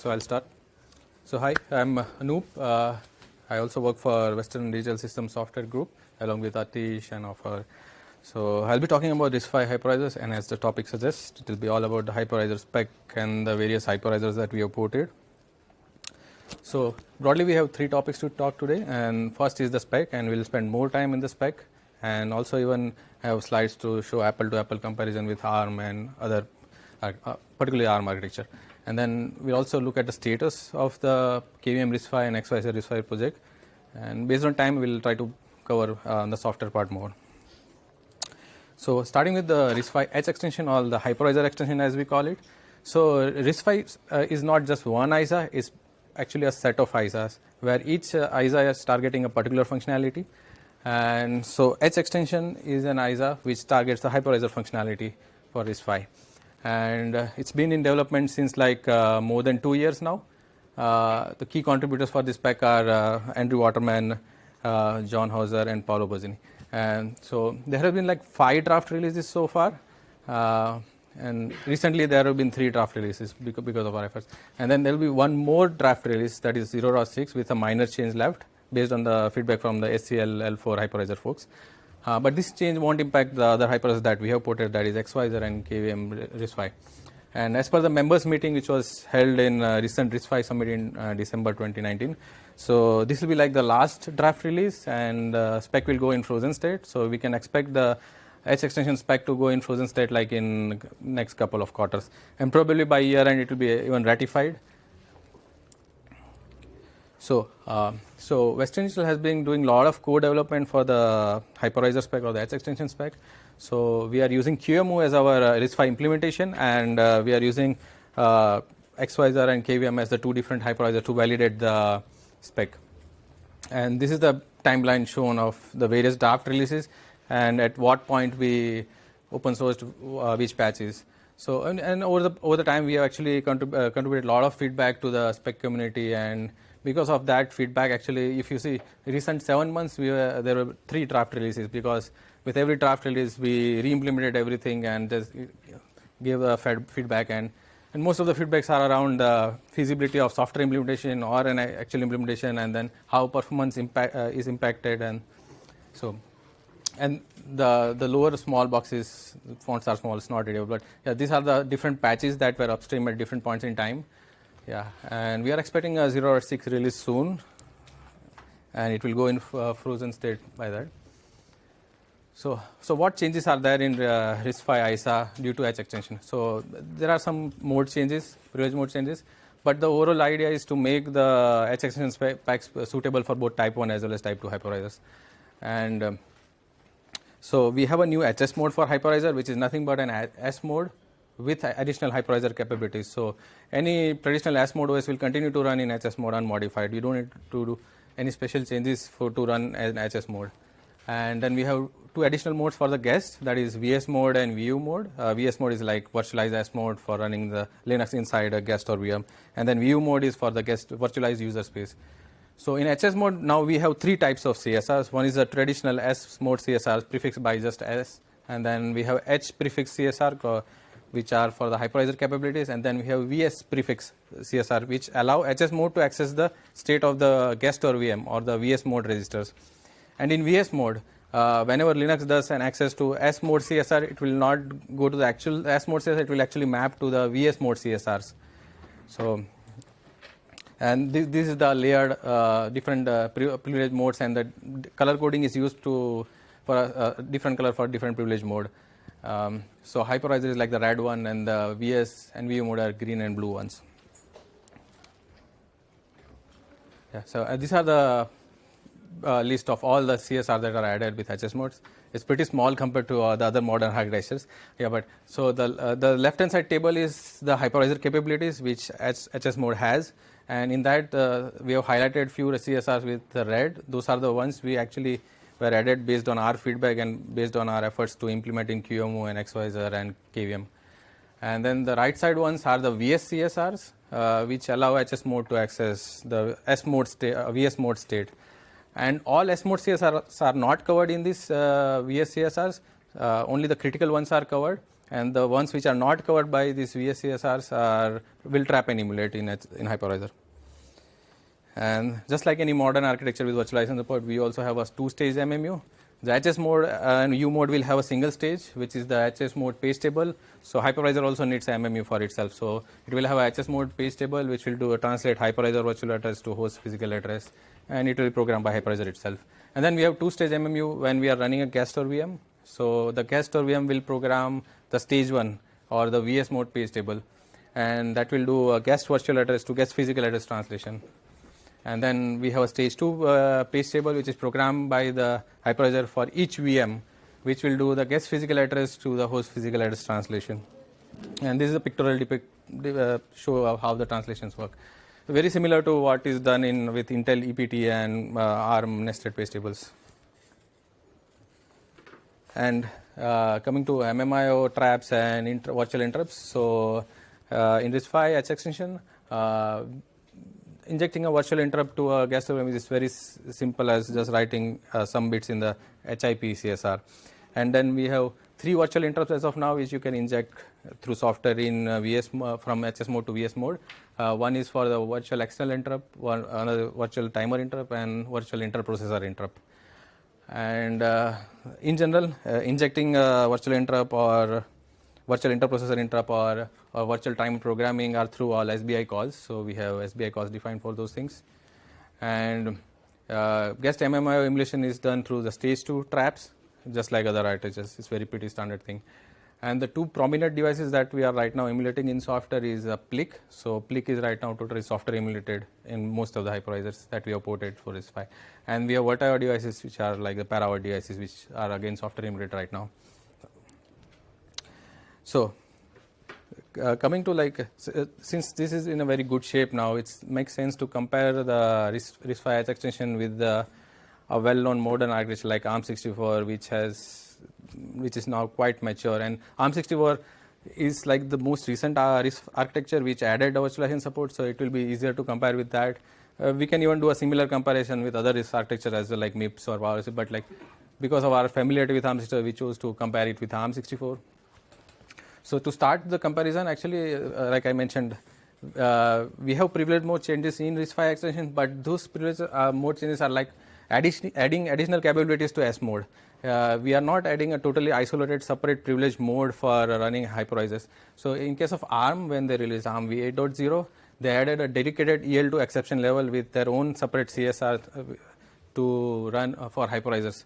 So I'll start. So hi, I'm Anoop. Uh, I also work for Western Digital Systems Software Group along with Atish and Offer. So I'll be talking about these five hypervisors and as the topic suggests, it will be all about the hypervisor spec and the various hypervisors that we have ported. So broadly we have three topics to talk today and first is the spec and we'll spend more time in the spec and also even have slides to show apple to apple comparison with ARM and other uh, particularly ARM architecture. And then we'll also look at the status of the KVM RISC-V and XYZ RISC-V project. And based on time, we'll try to cover uh, the software part more. So starting with the RISC-V edge extension or the hypervisor extension as we call it. So RISC-V uh, is not just one ISA, it's actually a set of ISAs where each uh, ISA is targeting a particular functionality. And so H extension is an ISA which targets the hypervisor functionality for RISC-V and uh, it's been in development since like uh, more than two years now. Uh, the key contributors for this pack are Andrew Waterman, John Hauser, and Paolo Bozzini. And so there have been like five draft releases so far. and recently there have been three draft releases because of our efforts. And then there will be one more draft release that is 0.6 with a minor change left based on the feedback from the SCL L4 hypervisor folks. Uh, but this change won't impact the other hyperos that we have ported, that is XYZ and KVM RISC-V. And as per the members meeting, which was held in uh, recent RISC-V summit in uh, December 2019, so this will be like the last draft release, and uh, spec will go in frozen state. So we can expect the H extension spec to go in frozen state like in next couple of quarters, and probably by year end it will be even ratified. So, uh, so Western Digital has been doing a lot of code development for the hypervisor spec or the edge extension spec. So we are using QEMU as our uh, RISC-V implementation, and uh, we are using uh, XYZR and KVM as the two different hypervisor to validate the spec. And this is the timeline shown of the various draft releases and at what point we open sourced uh, which patches. So and, and over the over the time we have actually contrib- uh, contributed a lot of feedback to the spec community and because of that feedback actually if you see recent seven months we were, there were three draft releases because with every draft release we re-implemented everything and just gave a feedback and and most of the feedbacks are around the uh, feasibility of software implementation or an actual implementation and then how performance impact uh, is impacted and so and the, the lower small boxes, fonts are small, it's not readable, but yeah, these are the different patches that were upstream at different points in time. Yeah, and we are expecting a 0 or 6 release soon, and it will go in uh, frozen state by that. So, so what changes are there in uh, RISC-V ISA due to H extension? So there are some mode changes, privilege mode changes, but the overall idea is to make the H extension packs suitable for both type 1 as well as type 2 hypervisors. And um, so we have a new HS mode for hypervisor, which is nothing but an S mode with additional hypervisor capabilities. So any traditional S mode OS will continue to run in HS mode unmodified. You don't need to do any special changes for to run an HS mode. And then we have two additional modes for the guest, that is VS mode and VU mode. Uh, VS mode is like virtualized S mode for running the Linux inside a guest or VM. And then VU mode is for the guest virtualized user space. So in HS mode, now we have three types of CSRs. One is the traditional S mode CSRs prefixed by just S, and then we have H prefix CSR, uh, which are for the hypervisor capabilities, and then we have VS prefix CSR, which allow HS mode to access the state of the guest or VM or the VS mode registers. And in VS mode, uh, whenever Linux does an access to S mode CSR, it will not go to the actual S mode CSR, it will actually map to the VS mode CSRs. So and this, this is the layered uh, different uh, privilege modes and the color coding is used to for a, uh, a different color for different privilege mode. Um, so hypervisor is like the red one and the VS and VU mode are green and blue ones. Yeah, so uh, these are the uh, list of all the CSR that are added with HS modes. It's pretty small compared to uh, the other modern hypervisors. Yeah, but so the the left hand side table is the hypervisor capabilities which HS mode has and in that uh, we have highlighted few CSRs with red. Those are the ones we actually were added based on our feedback and based on our efforts to implement in QMO and XYZ and KVM. And then the right side ones are the VS CSRs, uh, which allow HS mode to access the S mode state, uh, VS mode state. And all S mode CSRs are not covered in these uh, VS CSRs. Uh, only the critical ones are covered and the ones which are not covered by these VSCSRs are will trap and emulate in, in hypervisor. And just like any modern architecture with virtualization support, we also have a two-stage MMU. The HS mode and U mode will have a single stage, which is the HS mode page table. So hypervisor also needs MMU for itself. So it will have a HS mode page table, which will do a translate hypervisor virtual address to host physical address, and it will be programmed by hypervisor itself. And then we have two-stage MMU when we are running a guest or VM. So the guest or VM will program the stage 1 or the VS mode page table and that will do a guest virtual address to guest physical address translation. And then we have a stage 2 uh, page table which is programmed by the hypervisor for each VM which will do the guest physical address to the host physical address translation. And this is a pictorial depict, uh, show of how the translations work. Very similar to what is done in with Intel EPT and uh, ARM nested page tables. And uh, coming to MMIO traps and inter virtual interrupts. So uh, in this 5H extension, uh, injecting a virtual interrupt to a gas turbine is very simple as just writing some bits in the HIP CSR. And then we have three virtual interrupts as of now which you can inject through software in uh, VS from HS mode to VS mode. Uh, one is for the virtual external interrupt, one another virtual timer interrupt, and virtual interprocessor interrupt and uh, in general uh, injecting uh, virtual interrupt or virtual interprocessor interrupt or, or virtual time programming are through all SBI calls so we have SBI calls defined for those things and uh, guest MMIO emulation is done through the stage 2 traps just like other RTHs it's very pretty standard thing and the two prominent devices that we are right now emulating in software is uh, Plic. So Plic is right now totally software emulated in most of the hypervisors that we have ported for RISC-V. And we have Vertiva devices which are like the Parawatt devices which are again software emulated right now. So uh, coming to like uh, since this is in a very good shape now, it makes sense to compare the RISC-V extension with the, a well-known modern architecture like ARM64 which has which is now quite mature. And ARM64 is like the most recent uh, RISC architecture which added virtualization support, so it will be easier to compare with that. Uh, we can even do a similar comparison with other RISC architecture as well, like MIPS or PowerSIP, but like because of our familiarity with ARM64, we chose to compare it with ARM64. So to start the comparison, actually, uh, like I mentioned, uh, we have privileged mode changes in RISC-V extension, but those privileged uh, mode changes are like addition, adding additional capabilities to S mode. Uh, we are not adding a totally isolated separate privilege mode for running hypervisors. So in case of ARM, when they released ARM v8.0, they added a dedicated EL 2 exception level with their own separate CSR uh, to run uh, for hypervisors.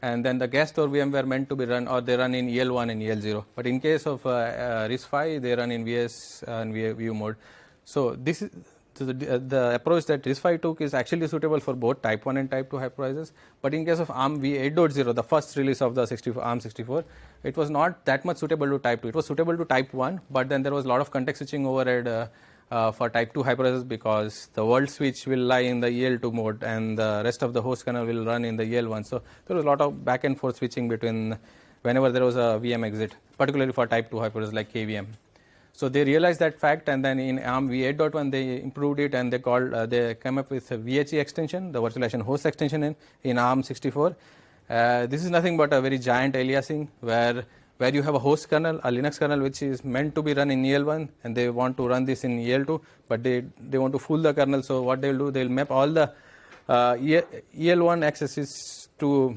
And then the guest or VM were meant to be run, or they run in EL1 and EL0. But in case of uh, uh, RISC-V, they run in VS uh, and VU mode. So this is, so the, uh, the, approach that RISC-V took is actually suitable for both type 1 and type 2 hypervisors. But in case of ARM v8.0, the first release of the 64, ARM 64, it was not that much suitable to type 2. It was suitable to type 1, but then there was a lot of context switching overhead uh, uh, for type 2 hypervisors because the world switch will lie in the EL2 mode and the rest of the host kernel will run in the EL1. So there was a lot of back and forth switching between whenever there was a VM exit, particularly for type 2 hypervisors like KVM. So they realized that fact, and then in ARM v8.1 they improved it, and they called uh, they came up with a VHE extension, the virtualization host extension in, in ARM 64. Uh, this is nothing but a very giant aliasing where where you have a host kernel, a Linux kernel, which is meant to be run in EL1, and they want to run this in EL2, but they they want to fool the kernel. So what they'll do, they'll map all the uh, EL1 accesses to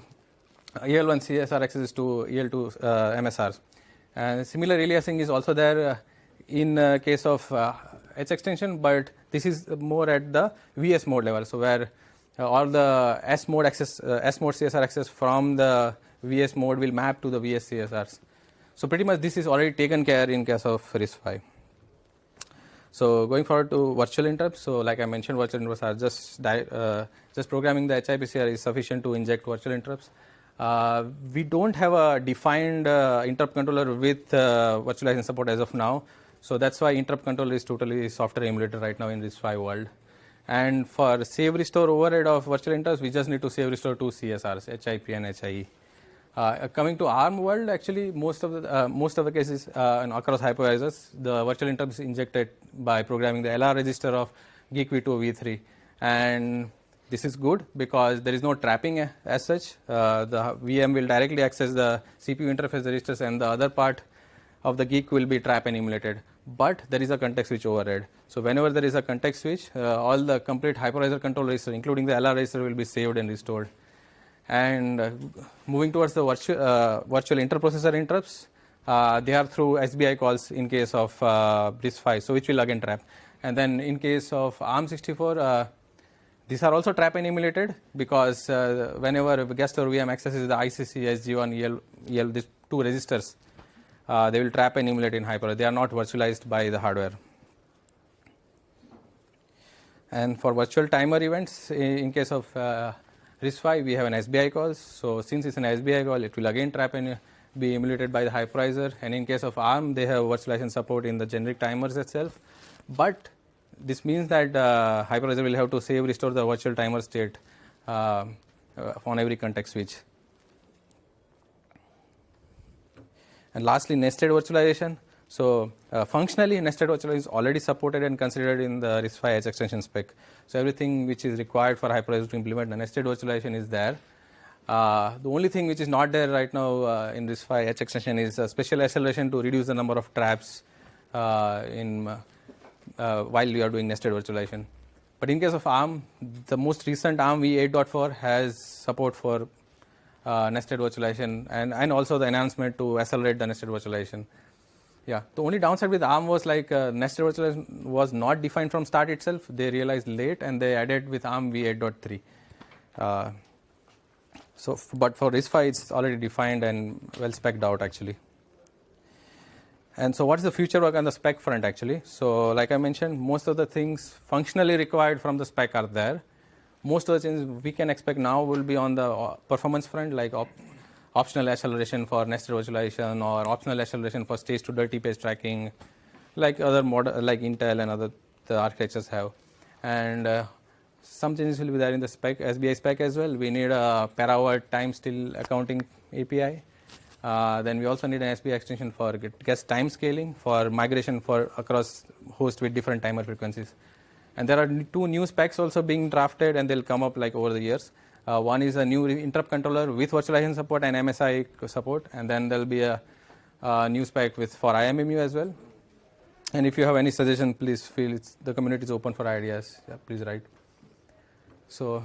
uh, EL1 CSR accesses to EL2 uh, MSRs. And similar aliasing is also there uh, in uh, case of uh, extension, but this is more at the VS mode level. So where uh, all the S mode access, uh, S mode CSR access from the VS mode will map to the VS CSRs. So pretty much this is already taken care in case of RISC-V. So going forward to virtual interrupts. So like I mentioned, virtual interrupts are just uh, just programming the HIPCR is sufficient to inject virtual interrupts. Uh, we don't have a defined uh, interrupt controller with uh, virtualization support as of now. So that's why interrupt control is totally software emulated right now in this five world. And for save restore overhead of virtual interrupts, we just need to save restore two CSRs, HIP and HIE. Uh, coming to ARM world, actually most of the uh, most of the cases uh, across hypervisors, the virtual interrupt is injected by programming the LR register of Geek V2 V3, and this is good because there is no trapping uh, as such. Uh, the VM will directly access the CPU interface registers, and the other part of the Geek will be trap and emulated but there is a context switch overhead. So whenever there is a context switch, uh, all the complete hypervisor control register, including the LR will be saved and restored. And uh, moving towards the virtual, uh, virtual interprocessor interrupts, uh, they are through SBI calls in case of uh, RISC-V, so which will again trap. And then in case of ARM64, uh, these are also trap and emulated because uh, whenever guest or VM accesses the ICC, SG1, EL, EL, these two registers, uh, they will trap and emulate in hyper. They are not virtualized by the hardware. And for virtual timer events, in case of uh, RISC-V, we have an SBI call. So since it's an SBI call, it will again trap and uh, be emulated by the hypervisor. And in case of ARM, they have virtualization support in the generic timers itself. But this means that uh, hypervisor will have to save restore the virtual timer state uh, uh on every context switch. And lastly, nested virtualization. So uh, functionally, nested virtualization is already supported and considered in the RISC-V edge extension spec. So everything which is required for hypervisor to implement the nested virtualization is there. Uh, the only thing which is not there right now uh, in RISC-V edge extension is a special acceleration to reduce the number of traps uh, in uh, uh, while you are doing nested virtualization. But in case of ARM, the most recent ARM v8.4 has support for uh, nested virtualization and, and also the enhancement to accelerate the nested virtualization. Yeah, the only downside with ARM was like uh, nested virtualization was not defined from start itself. They realized late and they added with ARM v8.3. Uh, so, but for RISC-V, it's already defined and well specced out actually. And so, what's the future work on the spec front actually? So, like I mentioned, most of the things functionally required from the spec are there most of the changes we can expect now will be on the uh, performance front, like op optional acceleration for nested virtualization or optional acceleration for stage to dirty page tracking, like other like Intel and other the architectures have. And uh, some changes will be there in the spec, SBI spec as well. We need a per hour time still accounting API. Uh, then we also need an SBI extension for guest time scaling for migration for across host with different timer frequencies. And there are two new specs also being drafted, and they'll come up like over the years. Uh, one is a new interrupt controller with virtualization support and MSI support, and then there'll be a, a new spec with for IMMU as well. And if you have any suggestion, please feel the community is open for ideas. Yeah, please write. So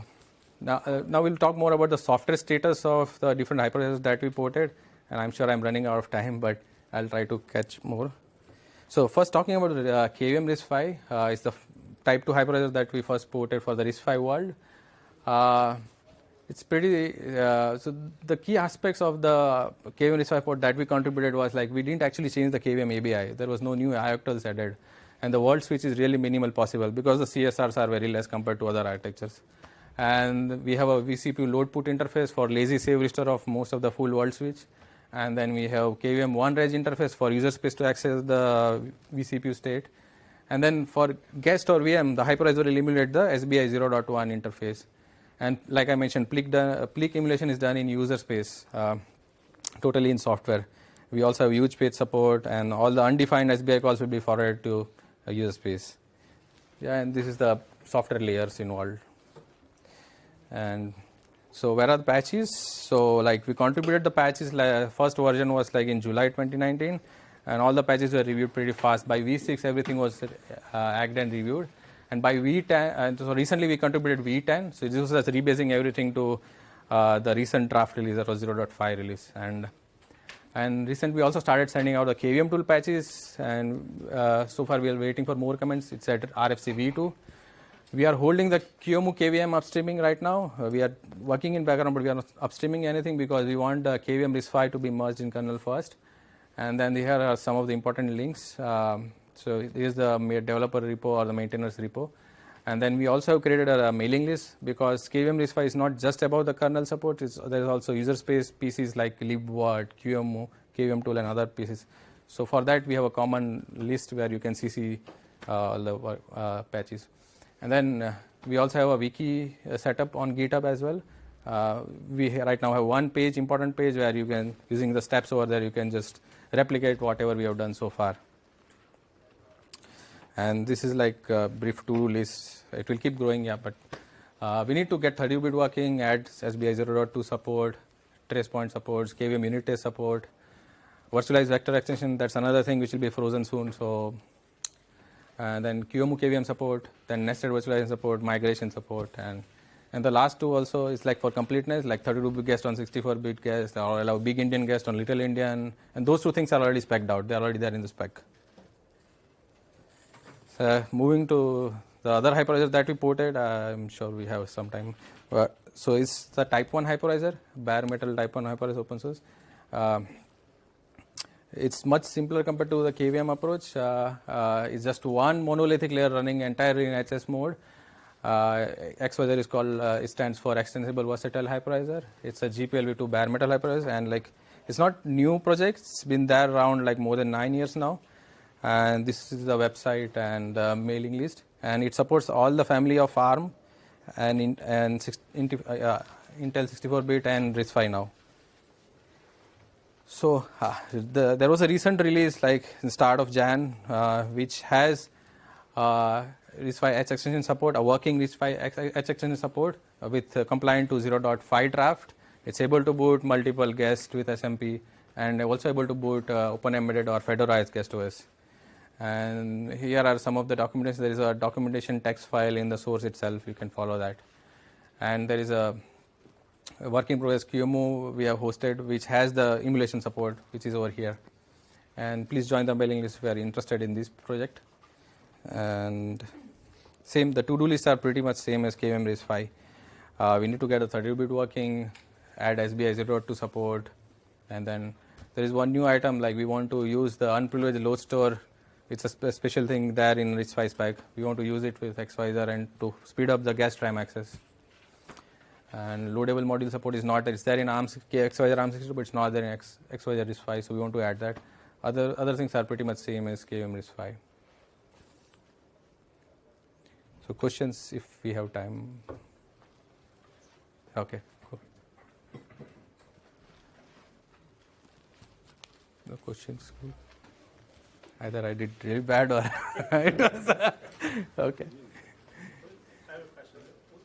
now, uh, now we'll talk more about the software status of the different hypervisors that we ported. And I'm sure I'm running out of time, but I'll try to catch more. So first, talking about uh, KVM RISC-V uh, is the type 2 hypervisor that we first ported for the RISC-V world. Uh, it's pretty, uh, so the key aspects of the KVM RISC-V port that we contributed was like we didn't actually change the KVM ABI. There was no new ioctals added. And the world switch is really minimal possible because the CSRs are very less compared to other architectures. And we have a vCPU load put interface for lazy save restore of most of the full world switch and then we have KVM one reg interface for user space to access the vCPU state, and then for guest or VM, the hypervisor will emulate the SBI 0.1 interface. And like I mentioned, Plic, done, uh, emulation is done in user space, uh, totally in software. We also have huge page support, and all the undefined SBI calls will be forwarded to user space. Yeah, and this is the software layers involved. And so where are the patches? So like we contributed the patches. Like, first version was like in July 2019 and all the patches were reviewed pretty fast. By V6, everything was uh, agged and reviewed. And by V10, uh, so recently we contributed V10, so this was rebasing everything to uh, the recent draft release that was 0.5 release and and recent we also started sending out the KVM tool patches and uh, so far we are waiting for more comments it's at RFC v2 we are holding the QEMU KVM upstreaming right now uh, we are working in background but we are not upstreaming anything because we want the KVM RISC-V to be merged in kernel first and then here are some of the important links. Um, so here's the developer repo or the maintainers repo. And then we also have created a, a mailing list because KVM RISC-V is not just about the kernel support. there's also user space pieces like libvirt, QMO, KVM tool and other pieces. So for that we have a common list where you can CC uh, all the uh, patches. And then uh, we also have a wiki uh, setup on GitHub as well. Uh, we right now have one page, important page, where you can, using the steps over there, you can just replicate whatever we have done so far. And this is like a brief to-do list. It will keep growing, yeah, but uh, we need to get 32-bit working, add SBI 0.2 support, trace point supports, KVM unit test support, virtualized vector extension, that's another thing which will be frozen soon. So and then QEMU KVM support, then nested virtualization support, migration support, and and the last two also is like for completeness, like 32-bit guest on 64-bit guest, or allow big Indian guest on little Indian, and those two things are already spec'd out. They are already there in the spec. So moving to the other hypervisor that we ported, I'm sure we have some time. Uh, so it's the type 1 hypervisor, bare metal type 1 hypervisor open source. Um, it's much simpler compared to the KVM approach. Uh, uh, it's just one monolithic layer running entirely in HS mode. Uh, XYZ is called, uh, it stands for Extensible Versatile Hypervisor. It's a GPLv2 bare metal hypervisor and like it's not new project. It's been there around like more than nine years now. And this is the website and uh, mailing list. And it supports all the family of ARM and, in, and six, in, uh, uh, Intel 64-bit and RISC-V now. So uh, the, there was a recent release like start of Jan, which has RISC-V H extension support, a working RISC-V H extension support with uh, compliant to 0.5 draft. It's able to boot multiple guests with SMP and also able to boot uh, open embedded or Fedora's guest OS. And here are some of the documentation. There is a documentation text file in the source itself. You can follow that. And there is a working progress QEMU we have hosted, which has the emulation support, which is over here. And please join the mailing list if you are interested in this project. And same the to-do lists are pretty much same as KVM raise 5. Uh, we need to get a 32 bit working, add SBI 0 to support and then there is one new item like we want to use the unprivileged load store it's a, sp special thing there in rich spice pack we want to use it with xyz and to speed up the gas tram access and loadable module support is not there it's there in arms xyz arm 62 but it's not there in X, xyz RISC-V so we want to add that other other things are pretty much same as kvm RISC-V so, questions if we have time. Okay. No questions. Either I did really bad or it was uh, okay.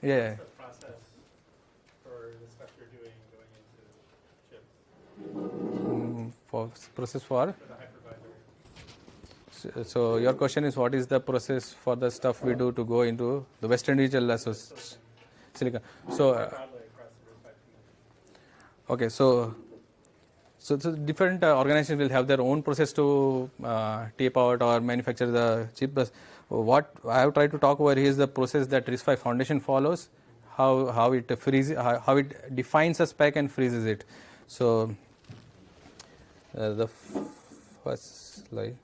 Yeah. For process for so your question is what is the process for the stuff we do to go into the Western region silicon? So, uh, okay, so, so, so different uh, organizations will have their own process to uh, tape out or manufacture the chip. But what I have tried to talk over here is the process that RISC-V Foundation follows, how how it freeze, how, how it defines a spec and freezes it. So, uh, the first slide.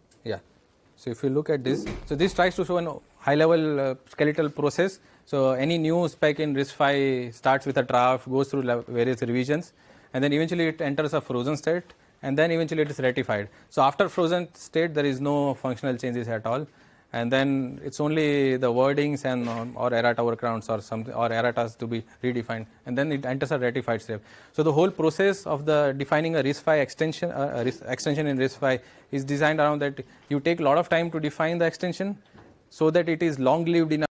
So if you look at this, so this tries to show a high level uh, skeletal process. So any new spike in RISC-V starts with a draft, goes through various revisions, and then eventually it enters a frozen state, and then eventually it is ratified. So after frozen state, there is no functional changes at all and then it's only the wordings and um, or errata workarounds or something or erratas to be redefined and then it enters a ratified step. So the whole process of the defining a RISC-V extension, uh, extension in RISC-V is designed around that you take a lot of time to define the extension so that it is long lived enough